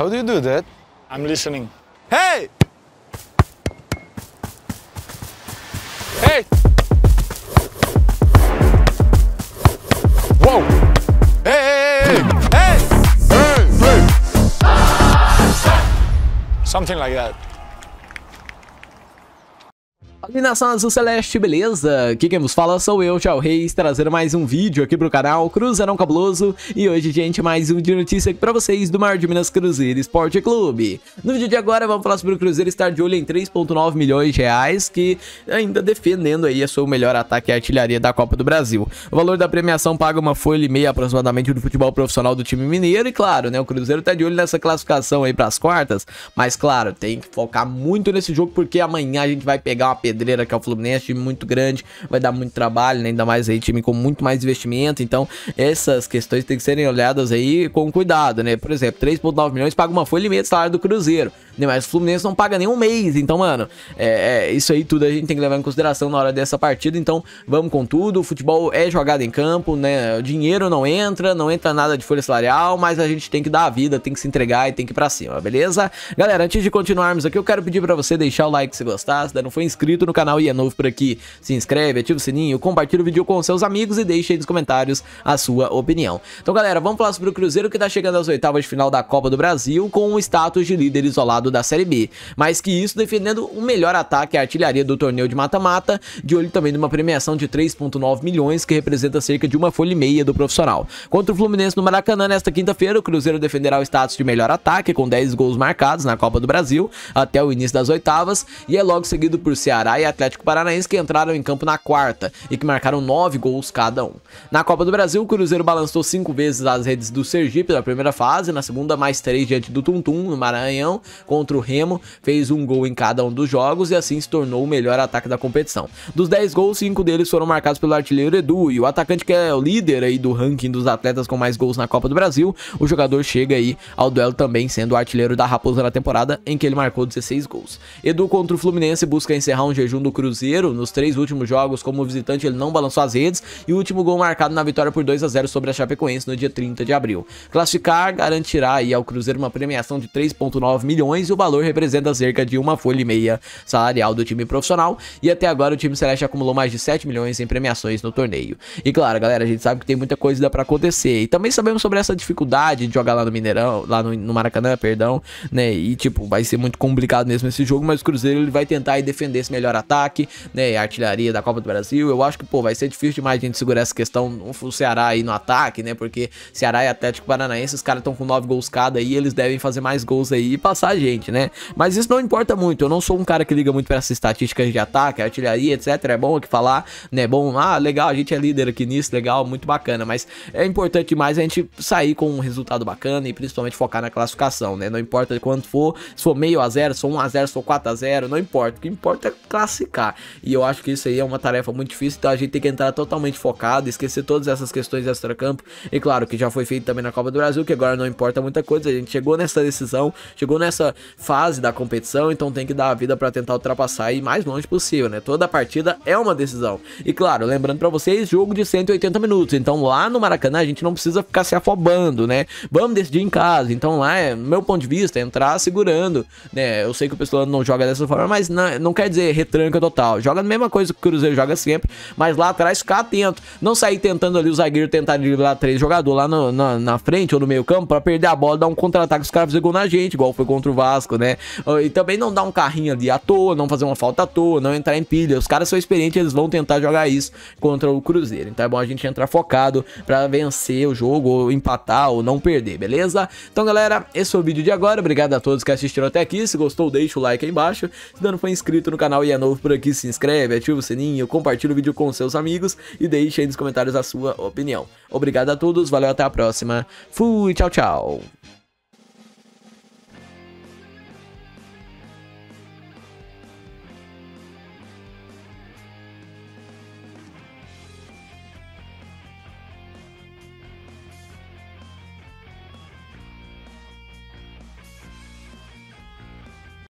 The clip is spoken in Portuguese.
How do you do that? I'm listening. Hey! Hey! Whoa! Hey! Hey! Hey! hey. hey. Something like that. Ali na Celeste, beleza? Aqui quem vos fala sou eu, Tchau Reis, trazendo mais um vídeo aqui pro canal Cruzeirão Cabuloso E hoje, gente, mais um de notícia aqui pra vocês do Mar de Minas Cruzeiro Esporte Clube No vídeo de agora, vamos falar sobre o Cruzeiro estar de olho em 3.9 milhões de reais Que ainda defendendo aí a seu melhor ataque à artilharia da Copa do Brasil O valor da premiação paga uma folha e meia aproximadamente do futebol profissional do time mineiro E claro, né, o Cruzeiro tá de olho nessa classificação aí pras quartas Mas claro, tem que focar muito nesse jogo porque amanhã a gente vai pegar uma pedreira que é o Fluminense, time muito grande, vai dar muito trabalho, né? ainda mais aí time com muito mais investimento, então essas questões têm que serem olhadas aí com cuidado, né? Por exemplo, 3.9 milhões paga uma folha e meia de salário do Cruzeiro. Né, mas o Fluminense não paga nenhum mês. Então, mano, é, é, isso aí tudo a gente tem que levar em consideração na hora dessa partida. Então, vamos com tudo. O futebol é jogado em campo, né? O dinheiro não entra, não entra nada de folha salarial, mas a gente tem que dar a vida, tem que se entregar e tem que ir pra cima, beleza? Galera, antes de continuarmos aqui, eu quero pedir para você deixar o like se gostar. Se ainda não foi inscrito no canal e é novo por aqui, se inscreve, ativa o sininho, compartilha o vídeo com seus amigos e deixe aí nos comentários a sua opinião. Então, galera, vamos falar sobre o Cruzeiro que tá chegando às oitavas de final da Copa do Brasil com o status de líder isolado da Série B, mas que isso defendendo o melhor ataque à artilharia do torneio de mata-mata, de olho também numa premiação de 3,9 milhões, que representa cerca de uma folha e meia do profissional. Contra o Fluminense no Maracanã nesta quinta-feira, o Cruzeiro defenderá o status de melhor ataque, com 10 gols marcados na Copa do Brasil até o início das oitavas, e é logo seguido por Ceará e Atlético Paranaense, que entraram em campo na quarta e que marcaram 9 gols cada um. Na Copa do Brasil, o Cruzeiro balançou 5 vezes as redes do Sergipe na primeira fase, na segunda mais 3 diante do Tuntum, no Maranhão, com contra o Remo, fez um gol em cada um dos jogos e assim se tornou o melhor ataque da competição. Dos 10 gols, 5 deles foram marcados pelo artilheiro Edu, e o atacante que é o líder aí do ranking dos atletas com mais gols na Copa do Brasil, o jogador chega aí ao duelo também sendo o artilheiro da Raposa na temporada, em que ele marcou 16 gols. Edu contra o Fluminense busca encerrar um jejum do Cruzeiro, nos três últimos jogos como visitante ele não balançou as redes, e o último gol marcado na vitória por 2 a 0 sobre a Chapecoense no dia 30 de abril. Classificar garantirá aí ao Cruzeiro uma premiação de 3,9 milhões milhões e o valor representa cerca de uma folha e meia salarial do time profissional. E até agora o time Celeste acumulou mais de 7 milhões em premiações no torneio. E claro, galera, a gente sabe que tem muita coisa para acontecer. E também sabemos sobre essa dificuldade de jogar lá no Mineirão, lá no, no Maracanã, perdão, né? E tipo, vai ser muito complicado mesmo esse jogo, mas o Cruzeiro ele vai tentar e defender esse melhor ataque, né? Artilharia da Copa do Brasil. Eu acho que, pô, vai ser difícil demais a gente segurar essa questão, o Ceará aí no ataque, né? Porque Ceará e Atlético Paranaense, os caras estão com 9 gols cada e eles devem fazer mais gols aí e passar a gente gente, né? Mas isso não importa muito. Eu não sou um cara que liga muito para essas estatísticas de ataque, artilharia, etc. É bom que falar, né? Bom, ah, legal, a gente é líder aqui nisso, legal, muito bacana. Mas é importante demais a gente sair com um resultado bacana e principalmente focar na classificação, né? Não importa quanto for, se for meio a zero, se for 1 a 0, se for 4 a 0, não importa. O que importa é classificar. E eu acho que isso aí é uma tarefa muito difícil, então a gente tem que entrar totalmente focado, esquecer todas essas questões de campo. E claro, que já foi feito também na Copa do Brasil, que agora não importa muita coisa. A gente chegou nessa decisão, chegou nessa fase da competição, então tem que dar a vida para tentar ultrapassar e ir mais longe possível, né? Toda partida é uma decisão. E claro, lembrando para vocês, jogo de 180 minutos, então lá no Maracanã a gente não precisa ficar se afobando, né? Vamos decidir em casa, então lá, é, meu ponto de vista, é entrar segurando, né? Eu sei que o pessoal não joga dessa forma, mas não, não quer dizer retranca total. Joga a mesma coisa que o Cruzeiro joga sempre, mas lá atrás ficar atento, não sair tentando ali o zagueiro tentar driblar três jogadores lá no, na, na frente ou no meio campo para perder a bola, dar um contra-ataque, os caras fazem gol na gente, igual foi contra o VAR Vasco, né? E também não dar um carrinho ali à toa, não fazer uma falta à toa, não entrar em pilha. Os caras são experientes, eles vão tentar jogar isso contra o Cruzeiro. Então é bom a gente entrar focado para vencer o jogo, ou empatar, ou não perder, beleza? Então, galera, esse foi o vídeo de agora. Obrigado a todos que assistiram até aqui. Se gostou, deixa o like aí embaixo. Se não for inscrito no canal e é novo por aqui, se inscreve, ativa o sininho, compartilha o vídeo com seus amigos e deixe aí nos comentários a sua opinião. Obrigado a todos, valeu, até a próxima. Fui, tchau, tchau.